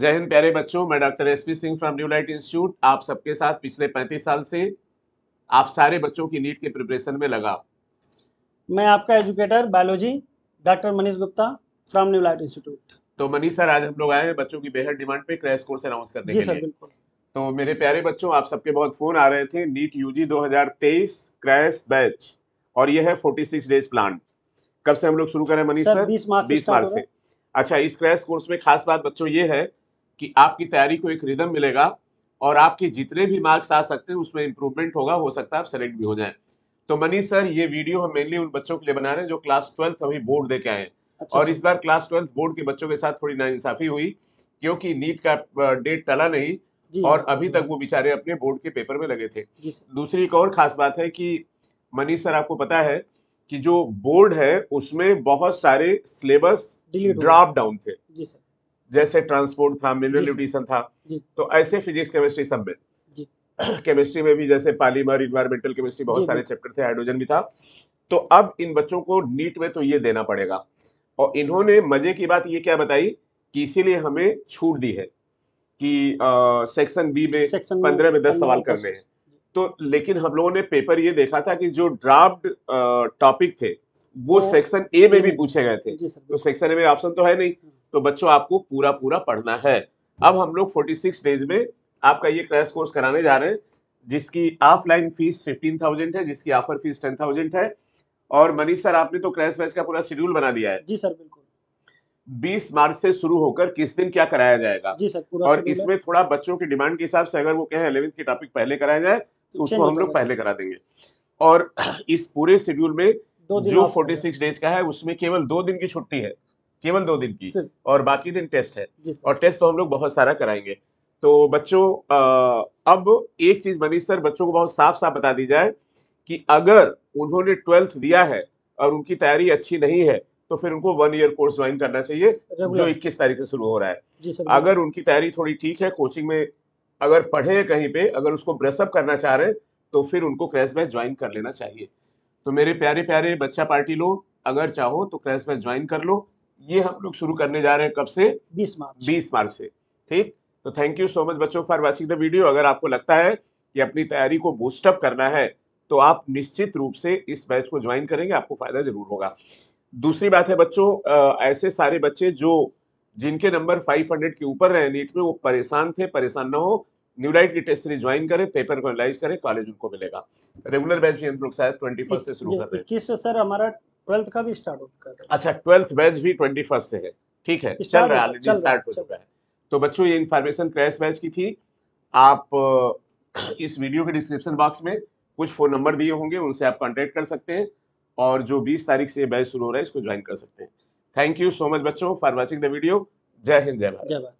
जय हिंद प्यारे बच्चों मैं doctor S P Singh from New Light Institute आप सबके साथ पिछले पैंतीस साल से आप सारे बच्चों की नीट के प्रिपरेशन में लगा मैं आपका educator biology doctor Manish Gupta from New Light Institute तो मनीष सर आज हम लोग आए हैं बच्चों की बेहद डिमांड पे क्रैश कोर्स अनाउंस करने जी के सर, लिए बिल्कुल तो मेरे प्यारे बच्चों आप सबके बहुत फोन आ रहे थे नीट यूजी जी क्रैश बैच और यह है फोर्टी डेज प्लान कब से हम लोग शुरू करें मनीष सर बीस मार्च बीस मार्च से अच्छा इस क्रैश कोर्स में खास बात बच्चों ये है कि आपकी तैयारी को एक रिदम मिलेगा और आपके जितने भी मार्क्स आ सकते हैं उसमें इम्प्रूवमेंट होगा हो सकता है आप सेलेक्ट भी हो जाए तो मनीष सर ये वीडियो हम मेनली उन बच्चों के लिए बना रहे हैं जो क्लास ट्वेल्थ अभी बोर्ड दे के आए अच्छा और इस बार क्लास ट्वेल्थ बोर्ड के बच्चों के साथ थोड़ी नाइंसाफी हुई क्योंकि नीट का डेट टला नहीं और अभी तक वो बेचारे अपने बोर्ड के पेपर में लगे थे दूसरी एक और खास बात है कि मनीष सर आपको पता है कि जो बोर्ड है उसमें बहुत सारे सिलेबस ड्रॉप डाउन थे जी सर जैसे ट्रांसपोर्ट था मिनरल न्यूट्रिशन था तो ऐसे फिजिक्स केमिस्ट्री सब में केमिस्ट्री में भी जैसे पालीमर इन्वायरमेंटल केमिस्ट्री बहुत सारे चैप्टर थे हाइड्रोजन भी था तो अब इन बच्चों को नीट में तो ये देना पड़ेगा और इन्होंने मजे की बात ये क्या बताई कि इसीलिए हमें छूट दी है कि सेक्शन बी में पंद्रह में दस सवाल करने हैं तो लेकिन हम लोगों ने पेपर ये देखा था कि जो ड्राफ्ट टॉपिक थे वो सेक्शन तो ए में भी हम्म, पूछे गए थे तो सेक्शन ए में ऑप्शन तो है नहीं हम्म। तो बच्चों आपको पूरा पूरा पढ़ना है अब हम लोग 46 डेज में आपका ये क्रैश कोर्स कराने जा रहे हैं जिसकी ऑफलाइन फीस 15,000 है जिसकी ऑफर फीस 10,000 है और मनीष सर आपने तो क्रैश बैच का पूरा शेड्यूल बना दिया है जी सर बिल्कुल 20 मार्च से शुरू होकर किस दिन क्या कराया जाएगा जी सर पूरा और इसमें थोड़ा बच्चों की डिमांड के हिसाब से अगर वो कहें अलेवेंथ के टॉपिक पहले कराया जाए तो उसको हम लोग पहले करा देंगे और इस पूरे शेड्यूल में जो फोर्टी सिक्स डेज का है उसमें केवल दो दिन की छुट्टी है केवल दो दिन की और बाकी दिन टेस्ट है और टेस्ट तो हम लोग बहुत सारा कराएंगे तो बच्चों अब एक चीज मनीष सर बच्चों को बहुत साफ साफ बता दी जाए कि अगर उन्होंने ट्वेल्थ दिया है और उनकी तैयारी अच्छी नहीं है तो फिर उनको वन ईयर कोर्स ज्वाइन करना चाहिए जो 21 तारीख से शुरू हो रहा है अगर उनकी तैयारी थोड़ी ठीक है कोचिंग में अगर पढ़े कहीं पे अगर उसको ब्रेसअप करना चाह रहे हैं तो फिर उनको क्रैश में ज्वाइन कर लेना चाहिए तो मेरे प्यारे प्यारे बच्चा पार्टी लोग अगर चाहो तो क्रैश में ज्वाइन कर लो ये हम लोग शुरू करने जा रहे हैं कब से 20 मार्च 20 मार्च से ठीक तो थैंक यू सो मच बच्चों फॉर वाचिंग द वीडियो अगर आपको लगता है कि अपनी तैयारी को बूस्टअप करना है तो आप निश्चित रूप से इस बैच को ज्वाइन करेंगे आपको फायदा जरूर होगा दूसरी बात है बच्चों ऐसे सारे बच्चे जो जिनके नंबर 500 के ऊपर रहे नीट में वो परेशान थे परेशान ना हो न्यूलाइट की टेस्ट सीरीज ज्वाइन करें पेपर को एनालाइज करें कॉलेज उनको मिलेगा रेगुलर बैच भी हम लोग शायद ट्वेंटी फर्स्ट से शुरू कर रहे हैं सर हमारा ट्वेल्थ का भी स्टार्ट होगा अच्छा ट्वेल्थ बैच भी ट्वेंटी फर्स्ट से है ठीक है चल रहा है ऑलरेडी स्टार्ट हो चुका है तो बच्चों ये इन्फॉर्मेशन क्रैश बैच की थी आप इस वीडियो के डिस्क्रिप्शन बॉक्स में कुछ फ़ोन नंबर दिए होंगे उनसे आप कॉन्टेक्ट कर सकते हैं और जो 20 तारीख से बैच शुरू हो रहा है इसको ज्वाइन कर सकते हैं थैंक यू सो मच बच्चों for watching the video Jai Hind जय भारत जय भारत